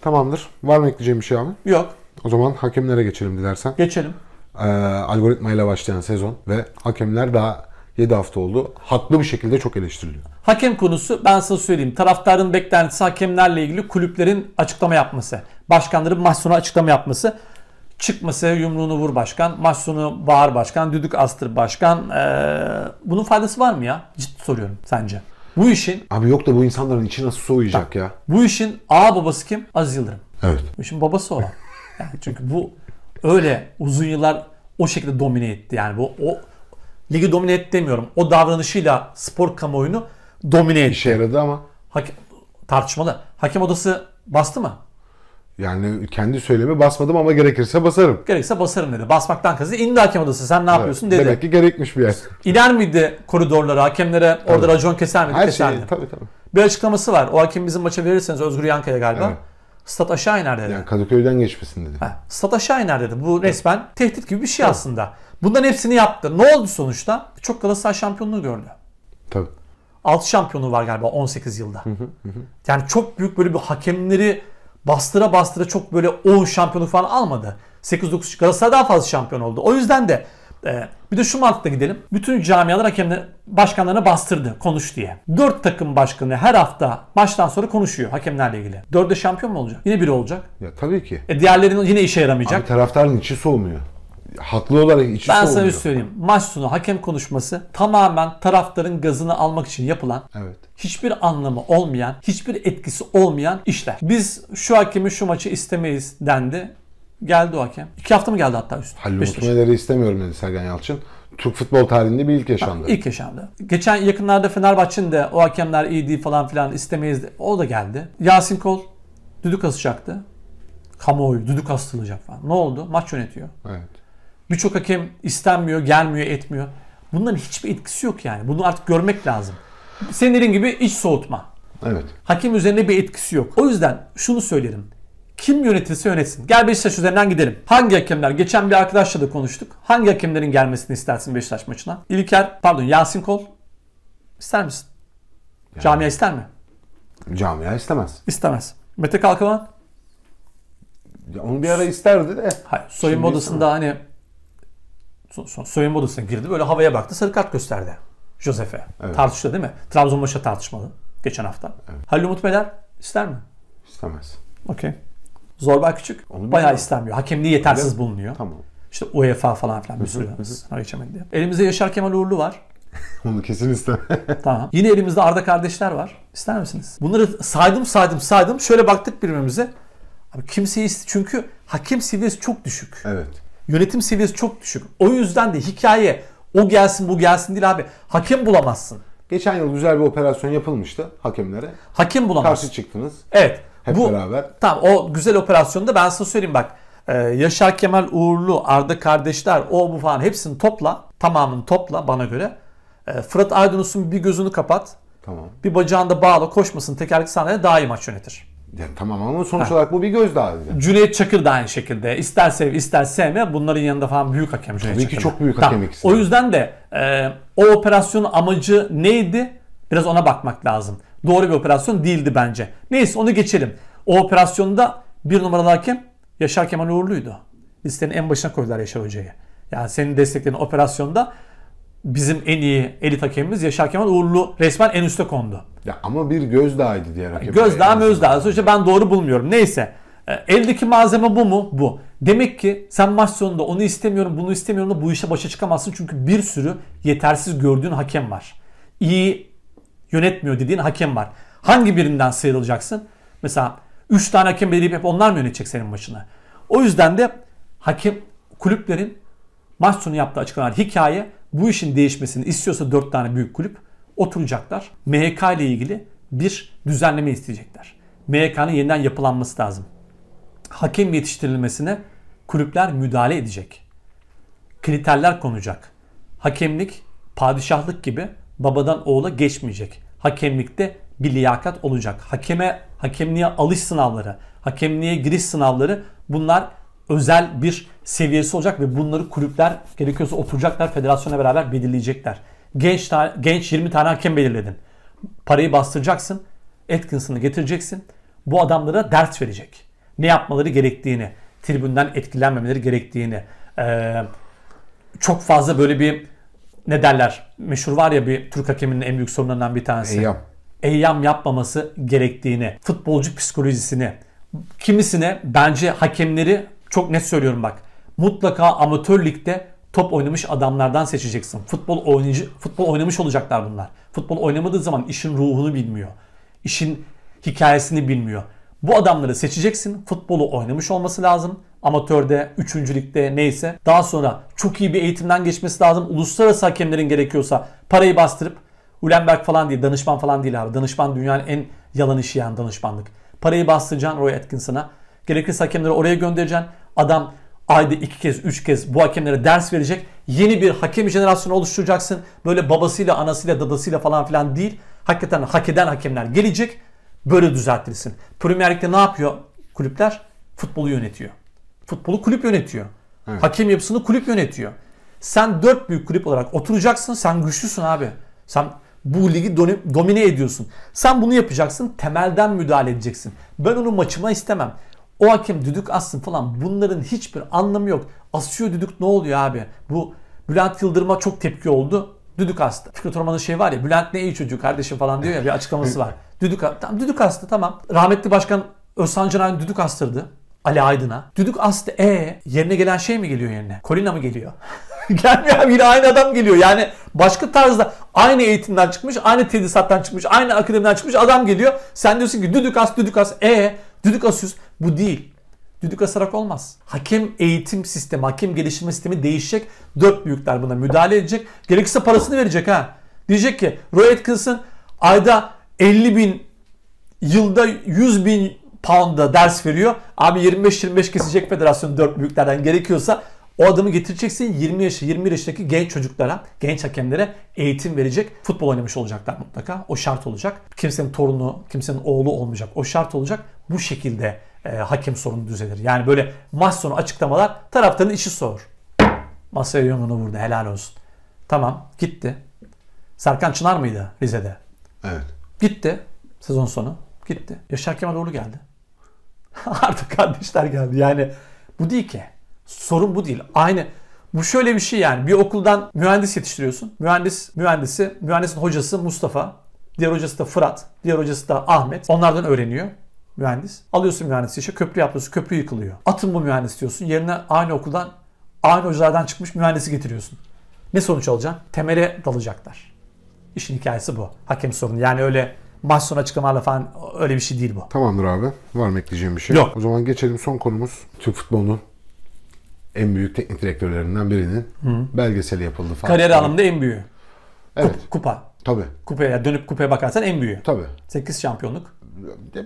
Speaker 2: Tamamdır. Var mı ekleyeceğim bir şey abi? Yok. O zaman hakemlere geçelim dilersen. Geçelim. Ee, algoritmayla başlayan sezon ve hakemler daha 7 hafta oldu. Haklı bir şekilde çok eleştiriliyor. Hakem
Speaker 1: konusu ben size söyleyeyim. Taraftarın beklentisi hakemlerle ilgili kulüplerin açıklama yapması başkanların maç sonu açıklama yapması. çıkması, masaya yumruğunu vur başkan, maç sonu bağır başkan, düdük astır başkan. Ee, bunun faydası var mı ya? Ciddi soruyorum sence.
Speaker 2: Bu işin... Abi yok da bu insanların içi nasıl soğuyacak ya?
Speaker 1: Bu işin A babası kim? Aziz Yıldırım. Evet. Bu işin babası olan. Yani çünkü bu öyle uzun yıllar o şekilde domine etti. Yani bu o ligi domine etti demiyorum. O davranışıyla spor kamuoyunu domine
Speaker 2: etti. İşe yaradı ama. Hak, tartışmalı. Hakem odası bastı mı? Yani kendi söylemi basmadım ama gerekirse basarım. Gerekirse basarım dedi. Basmaktan kastı indi hakem odası sen
Speaker 1: ne evet. yapıyorsun dedi. Demek
Speaker 2: ki gerekmiş bir yer.
Speaker 1: İner miydi koridorlara hakemlere tabii. orada racon keser miydi? Her keserdi. Şey, tabii tabii. Bir açıklaması var. O hakim bizim maça verirseniz Özgür Yankaya galiba. Evet. Stat aşağı iner dedi.
Speaker 2: Yani Kadıköy'den geçmesin dedi. Ha,
Speaker 1: stat aşağı iner dedi. Bu evet. resmen tehdit gibi bir şey evet. aslında. Bundan hepsini yaptı. Ne oldu sonuçta? Çok Galatasaray şampiyonluğu gördü. Tabii. Alt şampiyonu var galiba 18 yılda. Hı hı hı. Yani çok büyük böyle bir hakemleri bastıra bastıra çok böyle 10 şampiyonluk falan almadı. 8-9 Galatasaray daha fazla şampiyon oldu. O yüzden de e, bir de şu mantıkla gidelim. Bütün camialar hakemler başkanlarına bastırdı konuş diye. 4 takım başkanı her hafta baştan sonra konuşuyor hakemlerle ilgili. 4'de şampiyon mu olacak? Yine biri olacak.
Speaker 2: Ya tabii ki. E diğerlerinin yine işe yaramayacak. Abi taraftarın içi soğumuyor haklı olarak iç şey Ben sana bir şey
Speaker 1: söyleyeyim. Maç sonu hakem konuşması tamamen taraftarın gazını almak için yapılan evet. hiçbir anlamı olmayan, hiçbir etkisi olmayan işler. Biz şu hakemi şu maçı istemeyiz dendi. Geldi o hakem. İki hafta mı geldi hatta üstüne? Halil Osman'ı
Speaker 2: istemiyorum dedi Sergen Yalçın. Türk futbol tarihinde bir ilk yaşandı. Ha, ilk
Speaker 1: yaşandı. Geçen yakınlarda Fenerbahçe'nin de o hakemler iyi değil falan filan istemeyiz. De, o da geldi.
Speaker 2: Yasin Kol düdük asacaktı.
Speaker 1: Kamuoyu düdük astılacak falan. Ne oldu? Maç yönetiyor. Evet. Birçok hakem istenmiyor, gelmiyor, etmiyor. Bunların hiçbir etkisi yok yani. Bunu artık görmek lazım. Senin dediğin gibi iç soğutma. Evet. Hakem üzerine bir etkisi yok. O yüzden şunu söylerim. Kim yönetirse yönetsin. Gel Beşiktaş üzerinden gidelim. Hangi hakemler? Geçen bir arkadaşla da konuştuk. Hangi hakemlerin gelmesini istersin Beşiktaş maçına? İlker, pardon Yasin Kol. İster misin? Yani, Camia ister mi?
Speaker 2: Camia istemez. İstemez.
Speaker 1: Mete Kalkavan?
Speaker 2: onu bir ara isterdi de. Hayır, soyunma odasında
Speaker 1: hani soyunma odasına girdi. Böyle havaya baktı. Sarı kart gösterdi. Josefe. Evet. Tartıştı değil mi? Trabzon maça tartışmalı. Geçen hafta. Evet. Halil Umut Meler ister mi?
Speaker 2: İstemez. Okey.
Speaker 1: Zorba Küçük Onu bayağı mi? istemiyor. Hakemliği yetersiz Öyle. bulunuyor. Tamam. İşte UEFA falan filan bir sürü geçemedi Elimizde Yaşar Kemal Uğurlu var.
Speaker 2: Onu kesin istemem. tamam.
Speaker 1: Yine elimizde Arda kardeşler var. İster misiniz? Bunları saydım saydım saydım. Şöyle baktık birbirimize. Abi kimseyi çünkü hakem seviyesi çok düşük. Evet. Yönetim seviyesi çok düşük. O yüzden de
Speaker 2: hikaye o gelsin bu gelsin değil abi. Hakem bulamazsın. Geçen yıl güzel bir operasyon yapılmıştı hakemlere. Hakem bulamazsın. Karşı çıktınız. Evet. Hep bu, beraber. Tamam o güzel
Speaker 1: operasyonda ben sana söyleyeyim bak. Ee, Yaşar Kemal Uğurlu, Arda Kardeşler, o bu falan hepsini topla. Tamamını topla bana göre. Ee, Fırat Aydınus'un bir gözünü kapat. Tamam. Bir bacağında bağla koşmasın tekerlekli sahnede daha iyi maç yönetir.
Speaker 2: Yani tamam ama sonuç ha.
Speaker 1: olarak bu bir gözdağıydı. Cüneyt Çakır da aynı şekilde. İster sev ister sevme bunların yanında falan büyük hakem Cüneyt Tabii Çakır. Tabii ki çok büyük hakem tamam. ikisi. O yüzden de e, o operasyonun amacı neydi? Biraz ona bakmak lazım. Doğru bir operasyon değildi bence. Neyse onu geçelim. O operasyonda bir numaralı hakem Yaşar Kemal Uğurlu'ydu. Listenin en başına koydular Yaşar Hoca'yı. Yani senin desteklerin operasyonda bizim en iyi elit hakemimiz Yaşar Kemal Uğurlu resmen en üste kondu. Ya
Speaker 2: ama bir gözdağıydı diğer hakem.
Speaker 1: Gözdağ mözdağ. Sonuçta ben doğru bulmuyorum. Neyse. E, eldeki malzeme bu mu? Bu. Demek ki sen maç sonunda onu istemiyorum, bunu istemiyorum da bu işe başa çıkamazsın. Çünkü bir sürü yetersiz gördüğün hakem var. İyi yönetmiyor dediğin hakem var. Hangi birinden sıyrılacaksın? Mesela 3 tane hakem belirleyip hep onlar mı yönetecek senin maçını? O yüzden de hakem kulüplerin maç sonu yaptığı açıklamalar hikaye bu işin değişmesini istiyorsa 4 tane büyük kulüp oturacaklar. MHK ile ilgili bir düzenleme isteyecekler. MHK'nın yeniden yapılanması lazım. Hakem yetiştirilmesine kulüpler müdahale edecek. Kriterler konacak. Hakemlik padişahlık gibi babadan oğula geçmeyecek. Hakemlikte bir liyakat olacak. Hakeme, hakemliğe alış sınavları, hakemliğe giriş sınavları bunlar özel bir seviyesi olacak ve bunları kulüpler gerekiyorsa oturacaklar federasyona beraber belirleyecekler. Genç, genç 20 tane hakem belirledin. Parayı bastıracaksın. Atkinson'ı getireceksin. Bu adamlara ders verecek. Ne yapmaları gerektiğini, tribünden etkilenmemeleri gerektiğini. Ee, çok fazla böyle bir ne derler meşhur var ya bir Türk hakeminin en büyük sorunlarından bir tanesi. Eyyam. Eyyam yapmaması gerektiğini, futbolcu psikolojisini. Kimisine bence hakemleri çok net söylüyorum bak. Mutlaka amatör ligde top oynamış adamlardan seçeceksin. Futbol oynayıcı, futbol oynamış olacaklar bunlar. Futbol oynamadığı zaman işin ruhunu bilmiyor. İşin hikayesini bilmiyor. Bu adamları seçeceksin. Futbolu oynamış olması lazım. Amatörde, üçüncülükte neyse. Daha sonra çok iyi bir eğitimden geçmesi lazım. Uluslararası hakemlerin gerekiyorsa parayı bastırıp Ulenberg falan değil, danışman falan değil abi. Danışman dünyanın en yalan işi yani danışmanlık. Parayı bastıracaksın Roy Atkinson'a. Gerekirse hakemleri oraya göndereceksin. Adam ayda iki kez, üç kez bu hakemlere ders verecek. Yeni bir hakem jenerasyonu oluşturacaksın. Böyle babasıyla, anasıyla, dadasıyla falan filan değil. Hakikaten hak eden hakemler gelecek. Böyle düzeltilsin. Premier Lig'de ne yapıyor kulüpler? Futbolu yönetiyor. Futbolu kulüp yönetiyor. Evet. Hakem yapısını kulüp yönetiyor. Sen dört büyük kulüp olarak oturacaksın. Sen güçlüsün abi. Sen bu ligi domine ediyorsun. Sen bunu yapacaksın. Temelden müdahale edeceksin. Ben onu maçıma istemem. O hakem düdük assın falan bunların hiçbir anlamı yok. Asıyor düdük ne oluyor abi? Bu Bülent Yıldırım'a çok tepki oldu. Düdük astı. Fikret Orman'ın şey var ya Bülent ne iyi çocuk kardeşim falan diyor ya bir açıklaması var. Düdük, tam, düdük astı tamam. Rahmetli Başkan Özcan Canay'ın düdük astırdı. Ali Aydın'a. Düdük astı. E yerine gelen şey mi geliyor yerine? Kolina mı geliyor? Gelmiyor abi yine aynı adam geliyor. Yani başka tarzda aynı eğitimden çıkmış, aynı tedrisattan çıkmış, aynı akademiden çıkmış adam geliyor. Sen diyorsun ki düdük as, düdük as. E Düdük asıyoruz. Bu değil. Düdük asarak olmaz. Hakem eğitim sistemi, hakem geliştirme sistemi değişecek. Dört büyükler buna müdahale edecek. Gerekirse parasını verecek ha. Diyecek ki Roy Atkinson ayda 50 bin, yılda 100 bin pound'a ders veriyor. Abi 25-25 kesecek federasyon dört büyüklerden gerekiyorsa o adamı getireceksin 20 yaşı 21 yaşındaki genç çocuklara, genç hakemlere eğitim verecek. Futbol oynamış olacaklar mutlaka. O şart olacak. Kimsenin torunu, kimsenin oğlu olmayacak. O şart olacak. Bu şekilde e, hakem sorunu düzelir. Yani böyle maç sonu açıklamalar taraftarın işi sor. Masaya yumruğunu vurdu helal olsun. Tamam gitti. Serkan Çınar mıydı Rize'de? Evet. Gitti sezon sonu. Gitti. Yaşar Kemal Oğlu geldi. Artık kardeşler geldi. Yani bu değil ki. Sorun bu değil. Aynı bu şöyle bir şey yani. Bir okuldan mühendis yetiştiriyorsun. Mühendis, mühendisi, mühendisin hocası Mustafa. Diğer hocası da Fırat. Diğer hocası da Ahmet. Onlardan öğreniyor mühendis. Alıyorsun mühendis işe köprü yapıyorsun. Köprü yıkılıyor. Atın bu mühendis diyorsun. Yerine aynı okuldan aynı hocalardan çıkmış mühendisi getiriyorsun. Ne sonuç alacaksın? Temele dalacaklar. İşin hikayesi bu. Hakem sorunu. Yani öyle maç sonu açıklamalarla falan
Speaker 2: öyle bir şey değil bu. Tamamdır abi. Var mı ekleyeceğim bir şey? Yok. O zaman geçelim son konumuz Türk futbolunun en büyük teknik direktörlerinden birinin Hı. belgeseli yapıldı falan. Kariyer anlamında
Speaker 1: en büyüğü. Evet. kupa. Tabii. Kupaya dönüp kupaya bakarsan en büyüğü. Tabii. 8 şampiyonluk.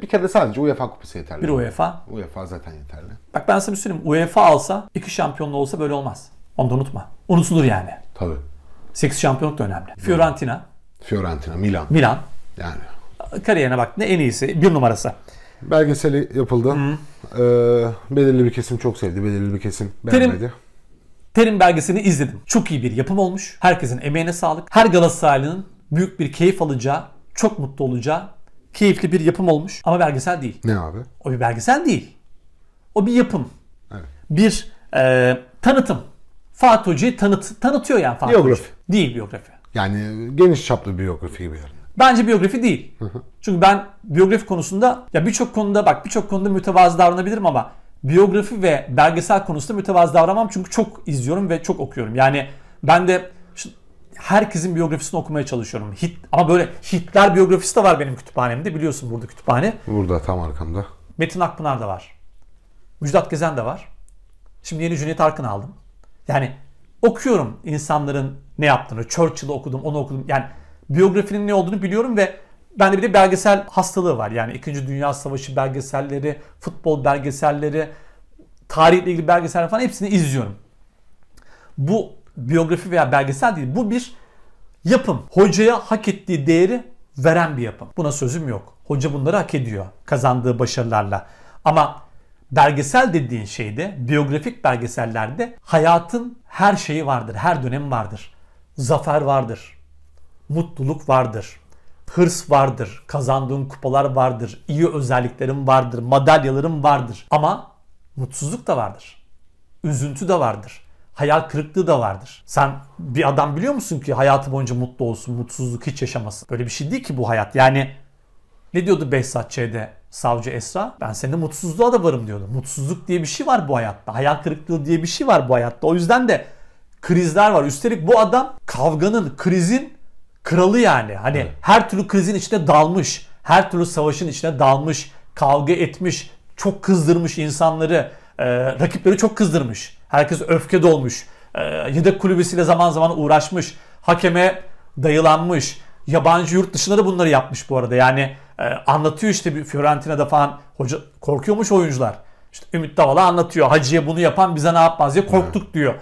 Speaker 2: Bir kere de sadece UEFA kupası yeterli. Bir UEFA. UEFA zaten yeterli.
Speaker 1: Bak ben sana bir şey söyleyeyim. UEFA alsa, iki şampiyonlu olsa böyle olmaz. Onu da unutma. Unutulur yani. Tabii. 8 şampiyonluk da önemli. Fiorentina.
Speaker 2: Fiorentina, Milan.
Speaker 1: Milan. Yani.
Speaker 2: Kariyerine baktığında en iyisi. Bir numarası. Belgeseli yapıldı. Hı. Ee, belirli bir kesim çok sevdi, belirli bir kesim beğenmedi. Terim, Terim belgeselini izledim. Çok iyi bir
Speaker 1: yapım olmuş. Herkesin emeğine sağlık. Her Galatasaraylı'nın büyük bir keyif alacağı, çok mutlu olacağı keyifli bir yapım olmuş. Ama belgesel değil. Ne abi? O bir belgesel değil. O bir yapım. Evet. Bir e, tanıtım. Fatih Hoca'yı tanıt, tanıtıyor yani Fatih Biyografi. Hoca. Değil biyografi.
Speaker 2: Yani geniş çaplı biyografi gibi yani.
Speaker 1: Bence biyografi değil. Çünkü ben biyografi konusunda ya birçok konuda bak birçok konuda mütevazı davranabilirim ama biyografi ve belgesel konusunda mütevazı davranamam çünkü çok izliyorum ve çok okuyorum. Yani ben de herkesin biyografisini okumaya çalışıyorum. Hit, ama böyle Hitler biyografisi de var benim kütüphanemde. Biliyorsun burada kütüphane.
Speaker 2: Burada tam arkamda.
Speaker 1: Metin Akpınar da var. Müjdat Gezen de var. Şimdi yeni Cüneyt Arkın aldım. Yani okuyorum insanların ne yaptığını. Churchill'ı okudum, onu okudum. Yani biyografinin ne olduğunu biliyorum ve bende bir de belgesel hastalığı var. Yani 2. Dünya Savaşı belgeselleri, futbol belgeselleri, tarihle ilgili belgeseller falan hepsini izliyorum. Bu biyografi veya belgesel değil. Bu bir yapım. Hocaya hak ettiği değeri veren bir yapım. Buna sözüm yok. Hoca bunları hak ediyor kazandığı başarılarla. Ama belgesel dediğin şeyde, biyografik belgesellerde hayatın her şeyi vardır, her dönemi vardır. Zafer vardır, mutluluk vardır. Hırs vardır, kazandığın kupalar vardır, iyi özelliklerin vardır, madalyaların vardır. Ama mutsuzluk da vardır. Üzüntü de vardır. Hayal kırıklığı da vardır. Sen bir adam biliyor musun ki hayatı boyunca mutlu olsun, mutsuzluk hiç yaşamasın? Böyle bir şey değil ki bu hayat. Yani ne diyordu Behzat Ç'de savcı Esra? Ben senin mutsuzluğa da varım diyordu. Mutsuzluk diye bir şey var bu hayatta. Hayal kırıklığı diye bir şey var bu hayatta. O yüzden de krizler var. Üstelik bu adam kavganın, krizin kralı yani. Hani evet. her türlü krizin içine dalmış, her türlü savaşın içine dalmış, kavga etmiş, çok kızdırmış insanları, e, rakipleri çok kızdırmış. Herkes öfke dolmuş. E, yedek kulübesiyle zaman zaman uğraşmış. Hakeme dayılanmış. Yabancı yurt dışında da bunları yapmış bu arada. Yani e, anlatıyor işte bir Fiorentina'da falan hoca korkuyormuş oyuncular. İşte Ümit Davala anlatıyor. Hacı'ya bunu yapan bize ne yapmaz diye korktuk diyor.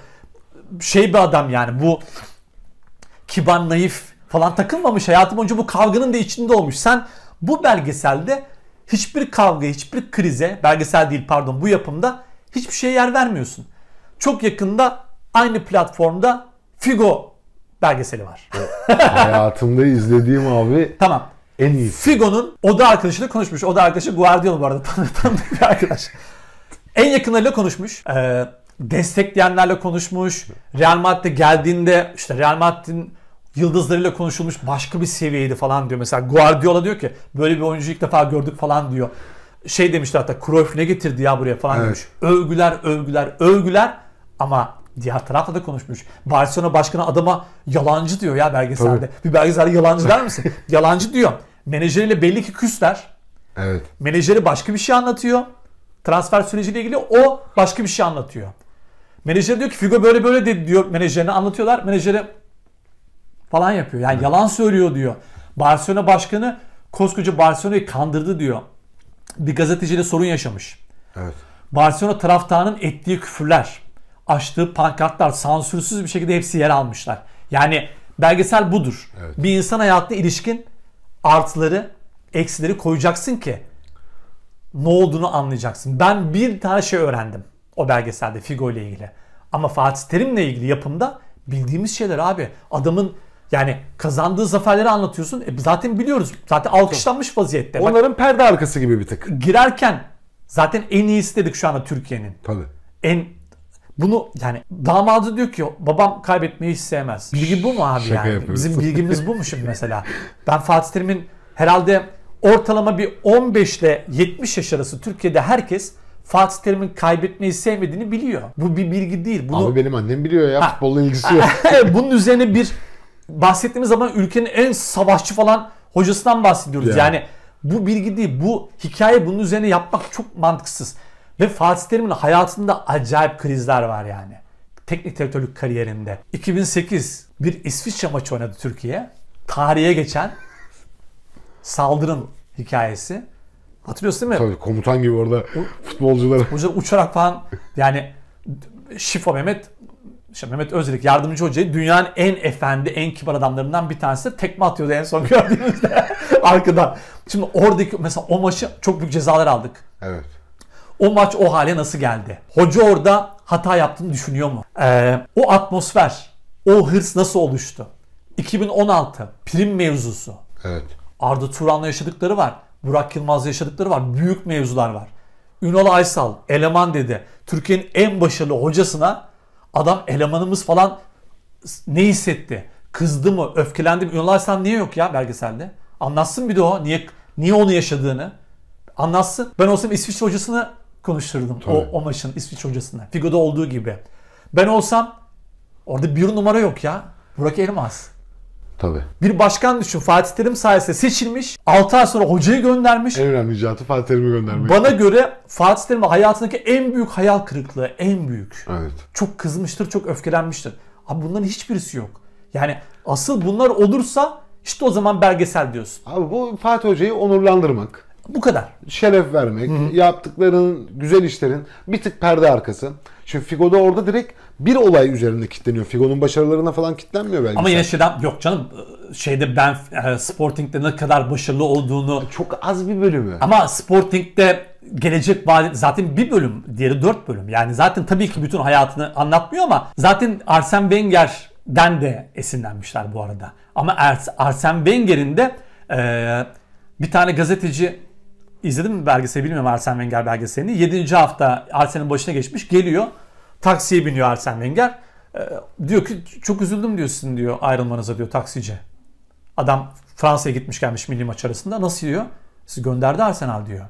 Speaker 1: Şey bir adam yani bu kiban naif falan takılmamış. Hayatı boyunca bu kavganın da içinde olmuş. Sen bu belgeselde hiçbir kavga, hiçbir krize, belgesel değil pardon bu yapımda hiçbir şeye yer vermiyorsun. Çok yakında aynı platformda Figo belgeseli var.
Speaker 2: Hayatımda izlediğim abi. Tamam. En iyi.
Speaker 1: Figo'nun oda arkadaşıyla konuşmuş. Oda arkadaşı Guardiola bu arada. Tanıdık bir arkadaş. En yakınlarıyla konuşmuş. Ee, destekleyenlerle konuşmuş. Real Madrid geldiğinde işte Real Madrid'in yıldızlarıyla konuşulmuş başka bir seviyeydi falan diyor. Mesela Guardiola diyor ki böyle bir oyuncu ilk defa gördük falan diyor. Şey demişler hatta Cruyff ne getirdi ya buraya falan evet. demiş. Övgüler övgüler övgüler ama diğer tarafta da konuşmuş. Barcelona başkanı adama yalancı diyor ya belgeselde. Tabii. Bir belgeselde yalancı der misin? yalancı diyor. Menajeriyle belli ki küsler. Evet. Menajeri başka bir şey anlatıyor. Transfer süreciyle ilgili o başka bir şey anlatıyor. Menajer diyor ki Figo böyle böyle dedi diyor menajerine anlatıyorlar. Menajeri falan yapıyor. Yani Hı. yalan söylüyor diyor. Barcelona başkanı koskoca Barcelona'yı kandırdı diyor. Bir gazeteciyle sorun yaşamış. Evet. Barcelona taraftarının ettiği küfürler, açtığı pankartlar sansürsüz bir şekilde hepsi yer almışlar. Yani belgesel budur. Evet. Bir insan hayatına ilişkin artıları, eksileri koyacaksın ki ne olduğunu anlayacaksın. Ben bir tane şey öğrendim o belgeselde Figo ile ilgili. Ama Fatih Terim'le ilgili yapımda bildiğimiz şeyler abi. Adamın yani kazandığı zaferleri anlatıyorsun. E zaten biliyoruz. Zaten alkışlanmış vaziyette. Bak, Onların perde arkası gibi bir tık. girerken zaten en iyisi dedik şu anda Türkiye'nin. Tabii. En bunu yani damadı diyor ki babam kaybetmeyi hiç sevmez. Bilgi bu mu abi Şaka yani? yapıyorsun. Bizim bilgimiz bu mu şimdi mesela? Ben Fatih Terim'in herhalde ortalama bir 15 ile 70 yaş arası Türkiye'de herkes Fatih Terim'in kaybetmeyi sevmediğini biliyor. Bu bir bilgi değil. Bunu Abi
Speaker 2: benim annem biliyor ya Ha. futbolla ilgisi yok.
Speaker 1: bunun üzerine bir bahsettiğimiz zaman ülkenin en savaşçı falan hocasından bahsediyoruz. Yani, yani bu bilgi değil bu hikaye bunun üzerine yapmak çok mantıksız. Ve Fatih Terim'in hayatında acayip krizler var yani. Teknik direktörlük kariyerinde. 2008 bir İsviçre maçı oynadı Türkiye. Tarihe geçen saldırın hikayesi.
Speaker 2: Hatırlıyorsun değil mi? Tabii komutan gibi orada futbolcuları. Hoca uçarak
Speaker 1: falan yani Şifo Mehmet işte Mehmet Özdelik yardımcı hocayı dünyanın en efendi, en kibar adamlarından bir tanesi de tekme atıyordu en son gördüğümüzde arkadan. Şimdi oradaki mesela o maçı çok büyük cezalar aldık. Evet. O maç o hale nasıl geldi? Hoca orada hata yaptığını düşünüyor mu? Ee, o atmosfer, o hırs nasıl oluştu? 2016 prim mevzusu. Evet. Arda Turan'la yaşadıkları var. Burak Yılmaz'la yaşadıkları var. Büyük mevzular var. Ünal Aysal, eleman dedi. Türkiye'nin en başarılı hocasına Adam elemanımız falan ne hissetti? Kızdı mı? Öfkelendi mi? Ünal Arslan niye yok ya belgeselde? Anlatsın bir de o. Niye, niye onu yaşadığını. Anlatsın. Ben olsam İsviçre hocasını konuşturdum. O, o maçın İsviçre hocasını. Figo'da olduğu gibi. Ben olsam orada bir numara yok ya. Burak Elmas. Tabii. Bir başkan düşün Fatih Terim sayesinde seçilmiş. 6 ay sonra hocayı göndermiş. En önemli icatı Fatih Terim'i göndermek. Bana göre Fatih Terim'in hayatındaki en büyük hayal kırıklığı. En büyük. Evet. Çok kızmıştır, çok öfkelenmiştir. Abi bunların hiçbirisi
Speaker 2: yok. Yani asıl bunlar olursa işte o zaman belgesel diyorsun. Abi bu Fatih Hoca'yı onurlandırmak. Bu kadar. Şeref vermek, Hı-hı. yaptıklarının, güzel işlerin bir tık perde arkası. Şimdi Figo da orada direkt bir olay üzerinde kilitleniyor. Figo'nun başarılarına falan kilitlenmiyor belki. Ama yine
Speaker 1: şeyden yok canım e, şeyde ben e, Sporting'de ne kadar başarılı olduğunu e, çok az bir bölümü. Ama Sporting'de gelecek vaat zaten bir bölüm, diğeri dört bölüm. Yani zaten tabii ki bütün hayatını anlatmıyor ama zaten Arsene Wenger'den de esinlenmişler bu arada. Ama Ars Arsene Wenger'in de e, bir tane gazeteci İzledin mi belgeseli bilmiyorum Arsene Wenger belgeselini. 7. hafta Arsene'nin başına geçmiş geliyor. Taksiye biniyor Arsene Wenger. E, diyor ki çok üzüldüm diyorsun diyor ayrılmanıza diyor taksici. Adam Fransa'ya gitmiş gelmiş milli maç arasında nasıl diyor? Siz gönderdi Arsenal diyor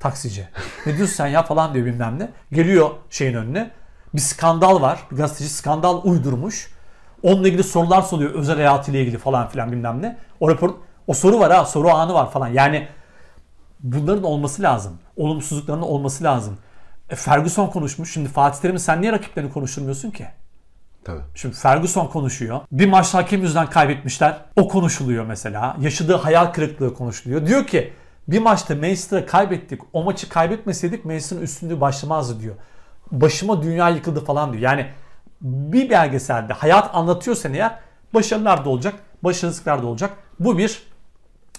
Speaker 1: taksici. Ne diyorsun sen ya falan diyor bilmem ne. Geliyor şeyin önüne. Bir skandal var. Bir gazeteci skandal uydurmuş. Onunla ilgili sorular soruyor özel hayatıyla ilgili falan filan bilmem ne. O rapor o soru var ha soru anı var falan. Yani Bunların olması lazım. Olumsuzlukların olması lazım. E, Ferguson konuşmuş. Şimdi Fatih Terim'in sen niye rakiplerini konuşturmuyorsun ki? Tabii. Şimdi Ferguson konuşuyor. Bir maç hakem yüzünden kaybetmişler. O konuşuluyor mesela. Yaşadığı hayal kırıklığı konuşuluyor. Diyor ki bir maçta Manchester'a kaybettik. O maçı kaybetmeseydik Manchester'ın üstünlüğü başlamazdı diyor. Başıma dünya yıkıldı falan diyor. Yani bir belgeselde hayat anlatıyorsan eğer başarılar da olacak, başarısızlıklar da olacak. Bu bir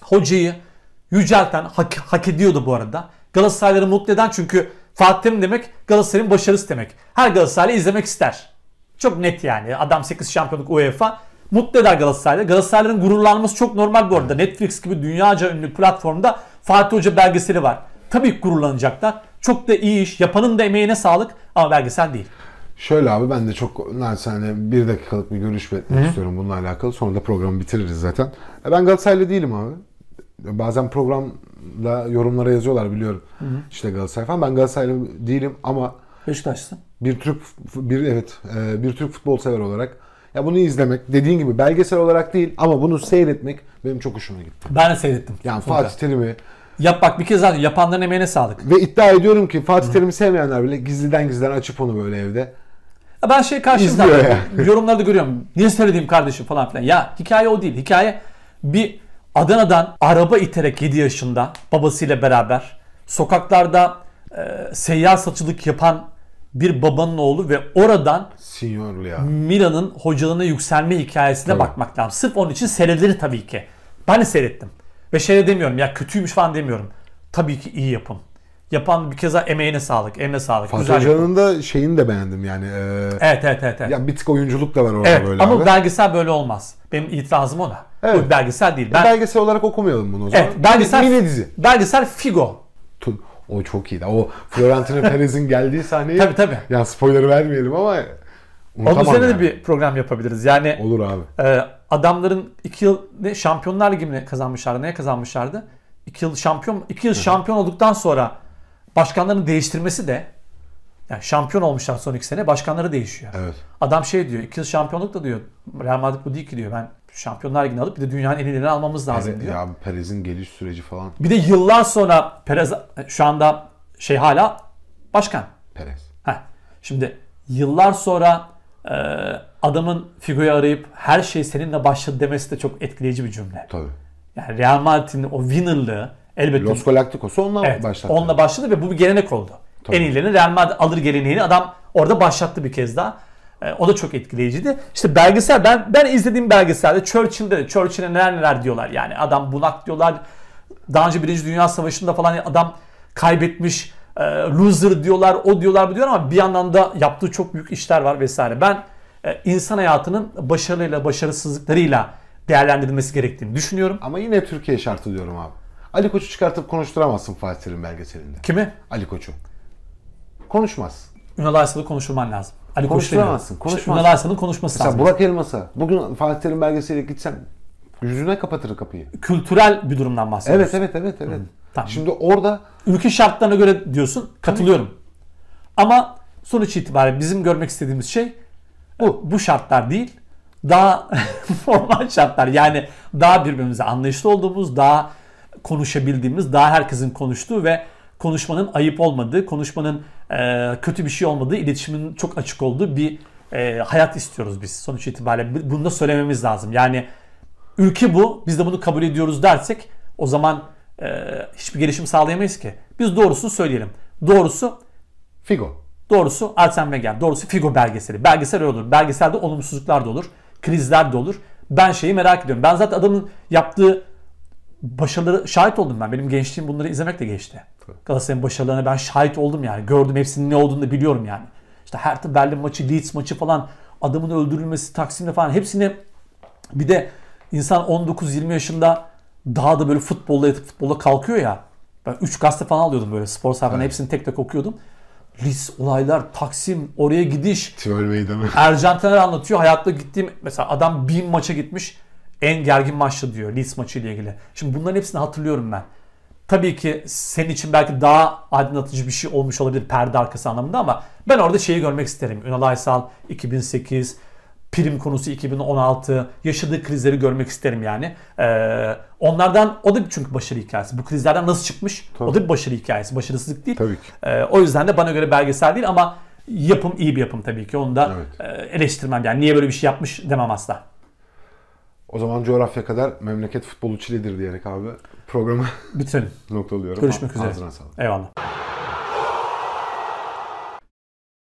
Speaker 1: hocayı yücelten, hak, hak ediyordu bu arada. Galatasaray'ları mutlu eden çünkü Fatih demek Galatasaray'ın başarısı demek. Her Galatasaraylı izlemek ister. Çok net yani. Adam 8 şampiyonluk UEFA. Mutlu eder Galatasaray'da. Galatasaray'ların gururlanması çok normal bu arada. Netflix gibi dünyaca ünlü platformda Fatih Hoca belgeseli var. Tabii gururlanacaklar. Çok da iyi iş. Yapanın da emeğine sağlık ama belgesel değil.
Speaker 2: Şöyle abi ben de çok naçizane bir dakikalık bir görüş istiyorum bununla alakalı. Sonra da programı bitiririz zaten. E, ben Galatasaraylı değilim abi bazen programda yorumlara yazıyorlar biliyorum. Hı hı. İşte Galatasaray falan. Ben Galatasaraylı değilim ama Beşiktaş'sın. Bir Türk bir evet e, bir Türk futbol sever olarak ya bunu izlemek dediğin gibi belgesel olarak değil ama bunu seyretmek benim çok hoşuma gitti.
Speaker 1: Ben de seyrettim. Yani Sonunda. Fatih Terim'i Yap bak bir kez zaten yapanların emeğine sağlık.
Speaker 2: Ve iddia ediyorum ki Fatih Terim'i sevmeyenler bile gizliden gizliden açıp onu böyle evde. ben şey karşımda yorumlarda görüyorum. Niye söylediğim
Speaker 1: kardeşim falan filan. Ya hikaye o değil. Hikaye bir Adana'dan araba iterek 7 yaşında babasıyla beraber sokaklarda e, seyyar satıcılık yapan bir babanın oğlu ve oradan Milan'ın hocalığına yükselme hikayesine tabii. bakmak lazım. Sırf onun için seyredir tabii ki. Ben de seyrettim. Ve şey demiyorum ya kötüymüş falan demiyorum. Tabii ki iyi yapım. Yapan bir kez daha emeğine sağlık, eline sağlık. Fatih Hoca'nın
Speaker 2: da şeyini de beğendim yani. E, evet, evet, evet, evet. Yani bir tık oyunculuk da var orada evet, böyle. Ama abi. belgesel
Speaker 1: böyle olmaz. Benim itirazım ona. Evet. O belgesel değil. Ben...
Speaker 2: Belgesel olarak okumayalım bunu o zaman. Evet, belgesel, mini, dizi. Belgesel Figo. O çok iyiydi. O Florentino Perez'in geldiği sahneyi. tabii tabii. Yani spoiler vermeyelim ama Unutamam Onun üzerine yani. de bir program yapabiliriz. Yani Olur
Speaker 1: abi. E, adamların iki yıl ne Şampiyonlar Ligi'ni kazanmışlardı. Neye kazanmışlardı? İki yıl şampiyon iki yıl şampiyon olduktan sonra başkanlarını değiştirmesi de yani şampiyon olmuşlar son iki sene başkanları değişiyor. Evet. Adam şey diyor 2 yıl şampiyonluk da diyor Real Madrid bu değil ki diyor ben Şampiyonlar Ligi'ni alıp bir de dünyanın en ilerini almamız lazım evet, diyor. Ya
Speaker 2: Perez'in geliş süreci falan.
Speaker 1: Bir de yıllar sonra Perez e, şu anda şey hala başkan. Perez. Heh. Şimdi yıllar sonra e, adamın Figo'yu arayıp her şey seninle başladı demesi de çok etkileyici bir cümle. Tabii. Yani Real Madrid'in o winnerlığı elbette. Los
Speaker 2: Galacticos'u onunla evet, başlattı.
Speaker 1: Onunla başladı ve bu bir gelenek oldu. Tabii. En ilerini Real Madrid alır geleneğini adam orada başlattı bir kez daha. E, o da çok etkileyiciydi. İşte belgesel ben ben izlediğim belgeselde Churchill'de Churchill'e neler neler diyorlar yani. Adam bunak diyorlar. Daha önce Birinci Dünya Savaşı'nda falan adam kaybetmiş e, loser diyorlar, o diyorlar bu diyor ama bir yandan da yaptığı çok büyük işler var vesaire. Ben e, insan hayatının başarıyla
Speaker 2: başarısızlıklarıyla değerlendirilmesi gerektiğini düşünüyorum. Ama yine Türkiye şartı diyorum abi. Ali Koç'u çıkartıp konuşturamazsın Fatih'in belgeselinde. Kimi? Ali Koç'u. Konuşmaz.
Speaker 1: Ünal Aysal'ı konuşulman lazım. Ali Konuşturamazsın. Konuşmazsın. Ünal Aysal'ın konuşması Mesela lazım. Burak
Speaker 2: Elmas'a. Bugün Fatih Terim belgeseliyle gitsen yüzüne kapatır kapıyı. Kültürel bir durumdan bahsediyorsun. Evet evet evet. evet. Hı. Tamam. Şimdi orada... Ülke şartlarına göre diyorsun. Katılıyorum. Tamam.
Speaker 1: Ama sonuç itibariyle bizim görmek istediğimiz şey bu. Bu şartlar değil. Daha normal şartlar. Yani daha birbirimize anlayışlı olduğumuz, daha konuşabildiğimiz, daha herkesin konuştuğu ve konuşmanın ayıp olmadığı, konuşmanın ee, kötü bir şey olmadığı, iletişimin çok açık olduğu bir e, hayat istiyoruz biz. Sonuç itibariyle bunu da söylememiz lazım. Yani ülke bu, biz de bunu kabul ediyoruz dersek o zaman e, hiçbir gelişim sağlayamayız ki. Biz doğrusunu söyleyelim. Doğrusu Figo. Doğrusu Arsen Wenger. Doğrusu Figo belgeseli. Belgesel öyle olur. Belgeselde olumsuzluklar da olur. Krizler de olur. Ben şeyi merak ediyorum. Ben zaten adamın yaptığı başarıları şahit oldum ben. Benim gençliğim bunları izlemekle geçti. Galatasaray'ın başarılarına ben şahit oldum yani. Gördüm hepsinin ne olduğunu da biliyorum yani. İşte Hertha Berlin maçı, Leeds maçı falan adamın öldürülmesi, Taksim'de falan hepsini bir de insan 19-20 yaşında daha da böyle futbolla yatıp futbola kalkıyor ya. Ben 3 gazete falan alıyordum böyle spor sayfalarını evet. hepsini tek tek okuyordum. Lis olaylar, Taksim, oraya gidiş. Tüel meydanı. Ercan Taner anlatıyor. Hayatta gittiğim mesela adam bin maça gitmiş en gergin maçtı diyor Leeds maçı ile ilgili. Şimdi bunların hepsini hatırlıyorum ben. Tabii ki senin için belki daha aydınlatıcı bir şey olmuş olabilir perde arkası anlamında ama ben orada şeyi görmek isterim. Ünal Aysal 2008, prim konusu 2016, yaşadığı krizleri görmek isterim yani. Ee, onlardan o da çünkü başarı hikayesi. Bu krizlerden nasıl çıkmış? Tabii. O da bir başarı hikayesi. Başarısızlık değil. Tabii ki. Ee, o yüzden de bana göre belgesel değil ama yapım iyi bir yapım tabii ki. Onu da evet. E, eleştirmem yani. Niye böyle bir şey yapmış demem asla.
Speaker 2: O zaman coğrafya kadar memleket futbolu çiledir diyerek abi programı bitirelim. noktalıyorum. Görüşmek üzere. Ağzına sağlık.
Speaker 1: Eyvallah.